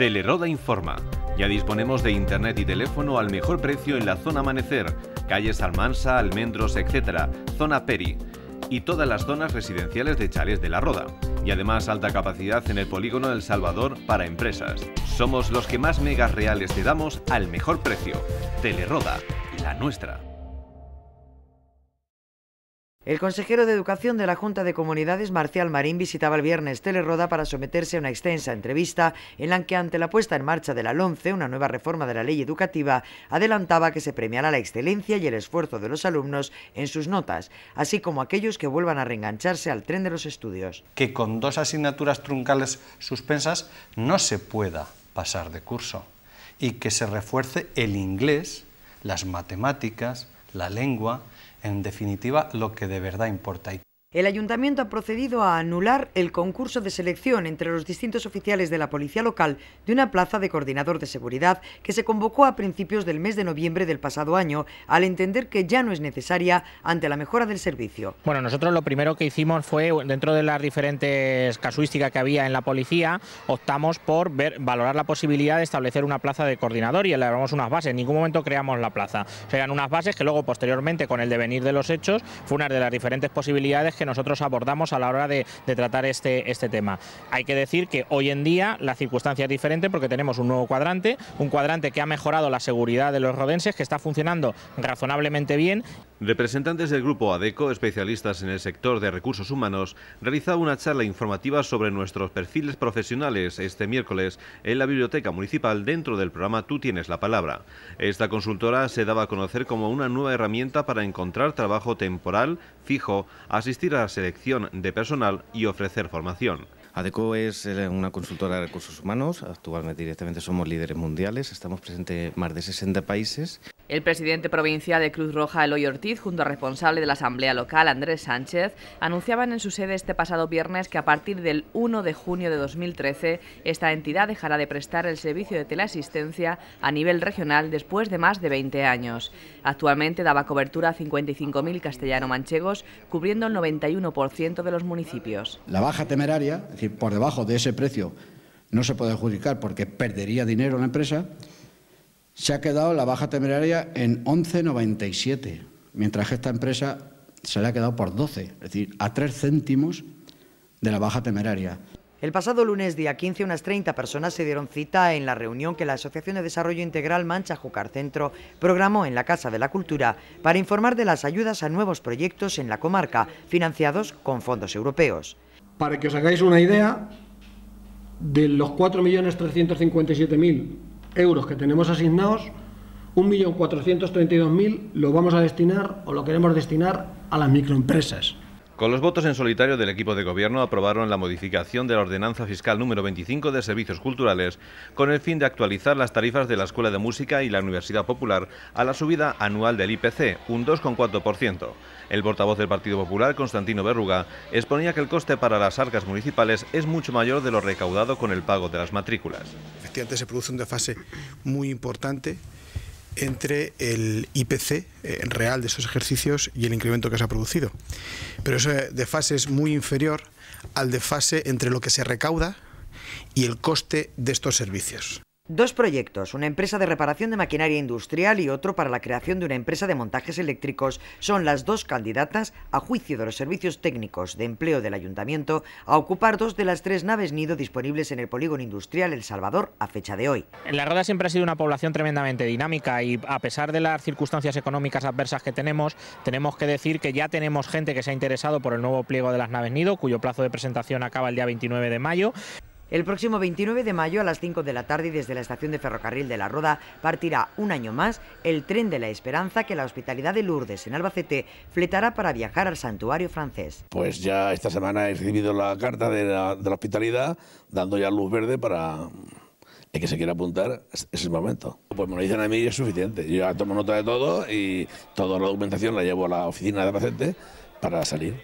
Teleroda informa. Ya disponemos de internet y teléfono al mejor precio en la zona amanecer, calles Almansa, Almendros, etc., zona Peri y todas las zonas residenciales de Chales de la Roda. Y además alta capacidad en el polígono del Salvador para empresas. Somos los que más megas reales te damos al mejor precio. Teleroda, la nuestra. El consejero de Educación de la Junta de Comunidades, Marcial Marín, visitaba el viernes Teleroda para someterse a una extensa entrevista en la que, ante la puesta en marcha de la LONCE, una nueva reforma de la ley educativa, adelantaba que se premiará la excelencia y el esfuerzo de los alumnos en sus notas, así como aquellos que vuelvan a reengancharse al tren de los estudios. Que con dos asignaturas truncales suspensas no se pueda pasar de curso y que se refuerce el inglés, las matemáticas, la lengua en definitiva, lo que de verdad importa el ayuntamiento ha procedido a anular el concurso de selección entre los distintos oficiales de la policía local de una plaza de coordinador de seguridad que se convocó a principios del mes de noviembre del pasado año, al entender que ya no es necesaria ante la mejora del servicio. Bueno, nosotros lo primero que hicimos fue, dentro de las diferentes casuísticas que había en la policía, optamos por ver, valorar la posibilidad de establecer una plaza de coordinador y elaboramos unas bases. En ningún momento creamos la plaza. O eran unas bases que luego, posteriormente, con el devenir de los hechos, fue una de las diferentes posibilidades que nosotros abordamos a la hora de, tratar este, este tema. Hay que decir que hoy en día la circunstancia es diferente porque tenemos un nuevo cuadrante, un cuadrante que ha mejorado la seguridad de los rodenses, que está funcionando razonablemente bien. Representantes del grupo ADECO, especialistas en el sector de recursos humanos, realizaron una charla informativa sobre nuestros perfiles profesionales este miércoles en la Biblioteca Municipal dentro del programa Tú tienes la palabra. Esta consultora se daba a conocer como una nueva herramienta para encontrar trabajo temporal, fijo, asistir la selección de personal y ofrecer formación. ADECO es eh, una consultora de recursos humanos, actualmente directamente somos líderes mundiales, estamos presentes en más de 60 países el presidente provincial de Cruz Roja, Eloy Ortiz, junto al responsable de la Asamblea Local, Andrés Sánchez, anunciaban en su sede este pasado viernes que a partir del 1 de junio de 2013 esta entidad dejará de prestar el servicio de teleasistencia a nivel regional después de más de 20 años. Actualmente daba cobertura a 55.000 castellano-manchegos, cubriendo el 91% de los municipios. La baja temeraria, es decir, por debajo de ese precio, no se puede adjudicar porque perdería dinero la empresa se ha quedado la baja temeraria en 11,97, mientras que esta empresa se le ha quedado por 12, es decir, a 3 céntimos de la baja temeraria. El pasado lunes día 15 unas 30 personas se dieron cita en la reunión que la Asociación de Desarrollo Integral Mancha Jucar Centro programó en la Casa de la Cultura para informar de las ayudas a nuevos proyectos en la comarca financiados con fondos europeos. Para que os hagáis una idea, de los 4.357.000 euros que tenemos asignados, 1.432.000 lo vamos a destinar o lo queremos destinar a las microempresas. Con los votos en solitario del equipo de gobierno aprobaron la modificación de la ordenanza fiscal número 25 de servicios culturales con el fin de actualizar las tarifas de la Escuela de Música y la Universidad Popular a la subida anual del IPC, un 2,4%. El portavoz del Partido Popular, Constantino Berruga, exponía que el coste para las arcas municipales es mucho mayor de lo recaudado con el pago de las matrículas. Efectivamente se produce una fase muy importante entre el IPC eh, real de esos ejercicios y el incremento que se ha producido. Pero ese fase es muy inferior al de fase entre lo que se recauda y el coste de estos servicios. Dos proyectos, una empresa de reparación de maquinaria industrial y otro para la creación de una empresa de montajes eléctricos, son las dos candidatas, a juicio de los servicios técnicos de empleo del ayuntamiento, a ocupar dos de las tres naves nido disponibles en el polígono industrial El Salvador a fecha de hoy. La Roda siempre ha sido una población tremendamente dinámica y a pesar de las circunstancias económicas adversas que tenemos, tenemos que decir que ya tenemos gente que se ha interesado por el nuevo pliego de las naves nido, cuyo plazo de presentación acaba el día 29 de mayo. El próximo 29 de mayo a las 5 de la tarde desde la estación de ferrocarril de La Roda partirá un año más el tren de la Esperanza que la Hospitalidad de Lourdes en Albacete fletará para viajar al santuario francés. Pues ya esta semana he recibido la carta de la, Hospitalidad dando ya luz verde para el que se quiera apuntar es, el momento. Pues me lo dicen a mí y es suficiente. Yo ya tomo nota de todo y toda la documentación la llevo a la oficina de Albacete para salir.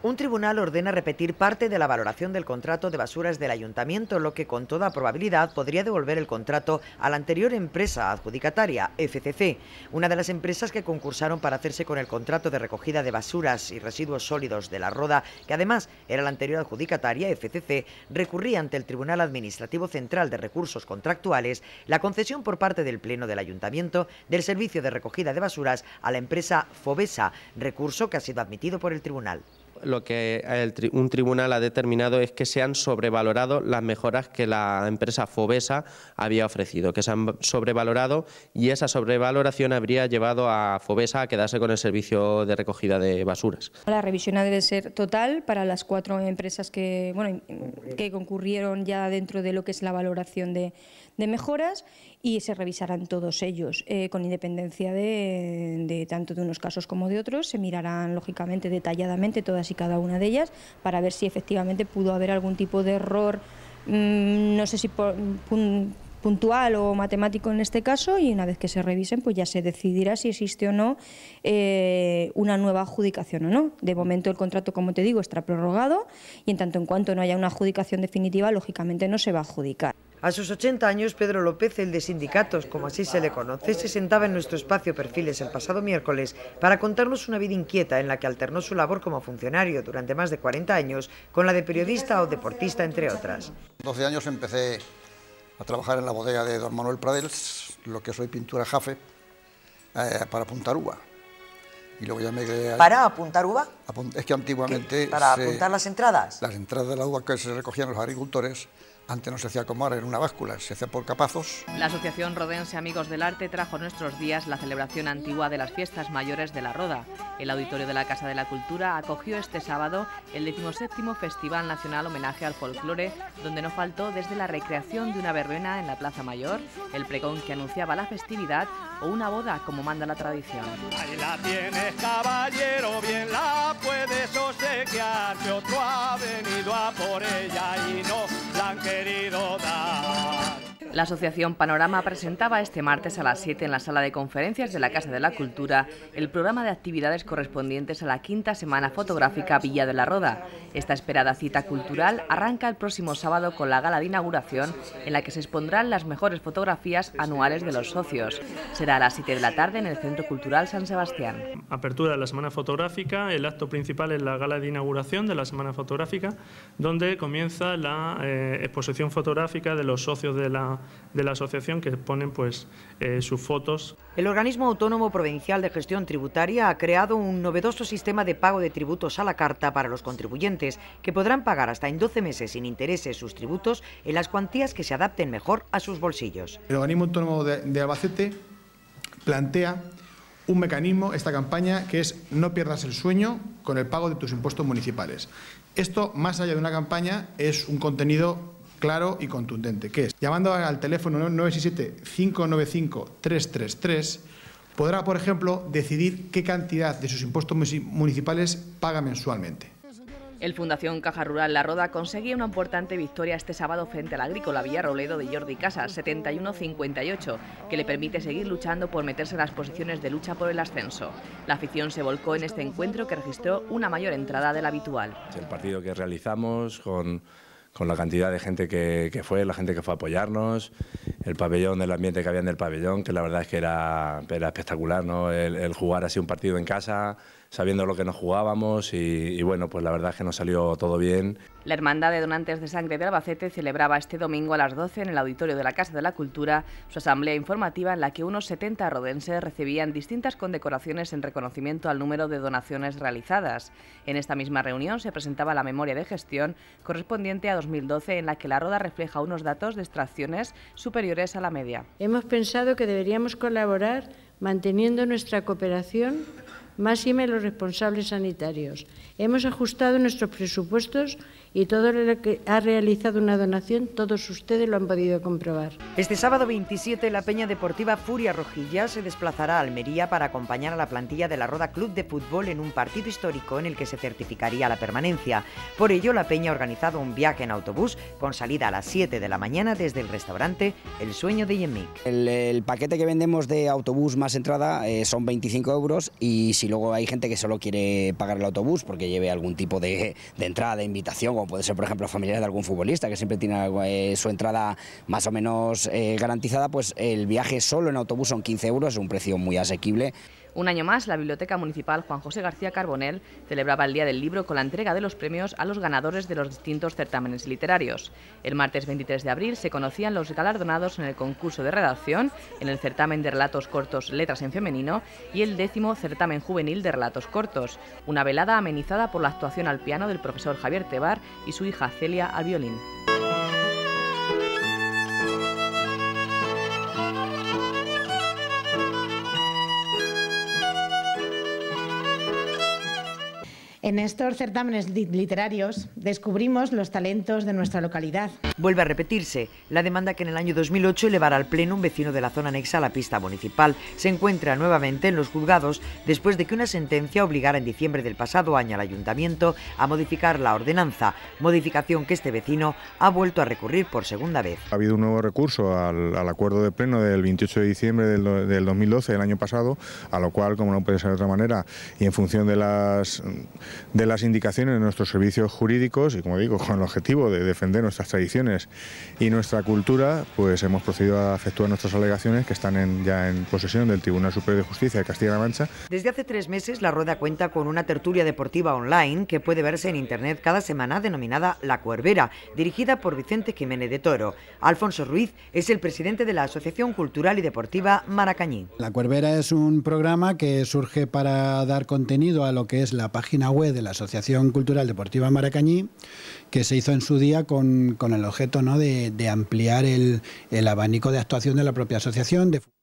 Un tribunal ordena repetir parte de la valoración del contrato de basuras del ayuntamiento, lo que con toda probabilidad podría devolver el contrato a la anterior empresa adjudicataria, FCC, una de las empresas que concursaron para hacerse con el contrato de recogida de basuras y residuos sólidos de la Roda, que además era la anterior adjudicataria, FCC, recurría ante el Tribunal Administrativo Central de Recursos Contractuales la concesión por parte del Pleno del Ayuntamiento del servicio de recogida de basuras a la empresa Fobesa, recurso que ha sido admitido por el tribunal lo que un tribunal ha determinado es que se han sobrevalorado las mejoras que la empresa Fobesa había ofrecido, que se han sobrevalorado y esa sobrevaloración habría llevado a Fobesa a quedarse con el servicio de recogida de basuras. La revisión ha de ser total para las cuatro empresas que, bueno, que concurrieron ya dentro de lo que es la valoración de, mejoras y se revisarán todos ellos eh, con independencia de, de tanto de unos casos como de otros. Se mirarán lógicamente detalladamente todas y cada una de ellas para ver si efectivamente pudo haber algún tipo de error, mm, no sé si puntual o matemático en este caso, y una vez que se revisen, pues ya se decidirá si existe o no eh, una nueva adjudicación o no. De momento el contrato, como te digo, está prorrogado y en tanto en cuanto no haya una adjudicación definitiva, lógicamente no se va a adjudicar. A sus 80 años, Pedro López, el de sindicatos, como así se le conoce, se sentaba en nuestro espacio Perfiles el pasado miércoles para contarnos una vida inquieta en la que alternó su labor como funcionario durante más de 40 años con la de periodista o deportista, entre otras. 12 años empecé a trabajar en la bodega de don Manuel Pradels, lo que soy pintura jafe, eh, para apuntar uva. Y luego ¿Para apuntar uva? Es que antiguamente... ¿Para apuntar las entradas? Las entradas de la uva que se recogían los agricultores antes no se hacía como ahora en una báscula, se hacía por capazos. La Asociación Rodense Amigos del Arte trajo nuestros días la celebración antigua de las fiestas mayores de la Roda. El auditorio de la Casa de la Cultura acogió este sábado el 17 Festival Nacional Homenaje al Folclore, donde no faltó desde la recreación de una verbena en la Plaza Mayor, el pregón que anunciaba la festividad o una boda como manda la tradición. Ahí la tienes, caballero, bien la puede sé que otro ha venido a por ella y no la han querido dar. La Asociación Panorama presentaba este martes a las 7 en la sala de conferencias de la Casa de la Cultura el programa de actividades correspondientes a la quinta semana fotográfica Villa de la Roda. Esta esperada cita cultural arranca el próximo sábado con la gala de inauguración en la que se expondrán las mejores fotografías anuales de los socios. Será a las 7 de la tarde en el Centro Cultural San Sebastián. Apertura de la semana fotográfica, el acto principal es la gala de inauguración de la semana fotográfica, donde comienza la eh, exposición fotográfica de los socios de la de la asociación que ponen pues, eh, sus fotos. El Organismo Autónomo Provincial de Gestión Tributaria ha creado un novedoso sistema de pago de tributos a la carta para los contribuyentes, que podrán pagar hasta en 12 meses sin intereses sus tributos en las cuantías que se adapten mejor a sus bolsillos. El Organismo Autónomo de, de Albacete plantea un mecanismo, esta campaña, que es no pierdas el sueño con el pago de tus impuestos municipales. Esto, más allá de una campaña, es un contenido claro y contundente, que es, llamando al teléfono 967-595-333, podrá, por ejemplo, decidir qué cantidad de sus impuestos municipales paga mensualmente. El Fundación Caja Rural La Roda conseguía una importante victoria este sábado frente al agrícola Villarroledo de Jordi Casas, 71-58, que le permite seguir luchando por meterse en las posiciones de lucha por el ascenso. La afición se volcó en este encuentro que registró una mayor entrada de la habitual. El partido que realizamos con con la cantidad de gente que, fue, la gente que fue a apoyarnos, el pabellón, el ambiente que había en el pabellón, que la verdad es que era, espectacular, ¿no? El, el, jugar así un partido en casa, sabiendo lo que nos jugábamos y, bueno, pues la verdad es que nos salió todo bien. La Hermandad de Donantes de Sangre de Albacete celebraba este domingo a las 12 en el auditorio de la Casa de la Cultura su asamblea informativa en la que unos 70 rodenses recibían distintas condecoraciones en reconocimiento al número de donaciones realizadas. En esta misma reunión se presentaba la memoria de gestión correspondiente a 2012 en la que la roda refleja unos datos de extracciones superiores a la media. Hemos pensado que deberíamos colaborar manteniendo nuestra cooperación máxime los responsables sanitarios. Hemos ajustado nuestros presupuestos y todo lo que ha realizado una donación, todos ustedes lo han podido comprobar. Este sábado 27, la Peña Deportiva Furia Rojilla se desplazará a Almería para acompañar a la plantilla de la Roda Club de Fútbol en un partido histórico en el que se certificaría la permanencia. Por ello, la Peña ha organizado un viaje en autobús con salida a las 7 de la mañana desde el restaurante El Sueño de Yemik. El, paquete que vendemos de autobús más entrada eh, son 25 euros y si luego hay gente que solo quiere pagar el autobús porque lleve algún tipo de, de entrada, de invitación como puede ser, por ejemplo, familiares de algún futbolista que siempre tiene eh, su entrada más o menos eh, garantizada, pues el viaje solo en autobús son 15 euros, es un precio muy asequible. Un año más, la Biblioteca Municipal Juan José García Carbonell celebraba el Día del Libro con la entrega de los premios a los ganadores de los distintos certámenes literarios. El martes 23 de abril se conocían los galardonados en el concurso de redacción, en el certamen de relatos cortos Letras en Femenino y el décimo certamen juvenil de relatos cortos, una velada amenizada por la actuación al piano del profesor Javier Tebar y su hija Celia al violín. En estos certámenes literarios descubrimos los talentos de nuestra localidad. Vuelve a repetirse la demanda que en el año 2008 elevará al Pleno un vecino de la zona anexa a la pista municipal. Se encuentra nuevamente en los juzgados después de que una sentencia obligara en diciembre del pasado año al ayuntamiento a modificar la ordenanza, modificación que este vecino ha vuelto a recurrir por segunda vez. Ha habido un nuevo recurso al, acuerdo de Pleno del 28 de diciembre del 2012, del año pasado, a lo cual, como no puede ser de otra manera, y en función de las de las indicaciones de nuestros servicios jurídicos y, como digo, con el objetivo de defender nuestras tradiciones y nuestra cultura, pues hemos procedido a efectuar nuestras alegaciones que están ya en posesión del Tribunal Superior de Justicia de Castilla-La Mancha. Desde hace tres meses, La Rueda cuenta con una tertulia deportiva online que puede verse en Internet cada semana denominada La Cuervera, dirigida por Vicente Jiménez de Toro. Alfonso Ruiz es el presidente de la Asociación Cultural y Deportiva Maracañí. La Cuervera es un programa que surge para dar contenido a lo que es la página web de la Asociación Cultural Deportiva Maracañí, que se hizo en su día con, el objeto ¿no? de, ampliar el, abanico de actuación de la propia asociación. De...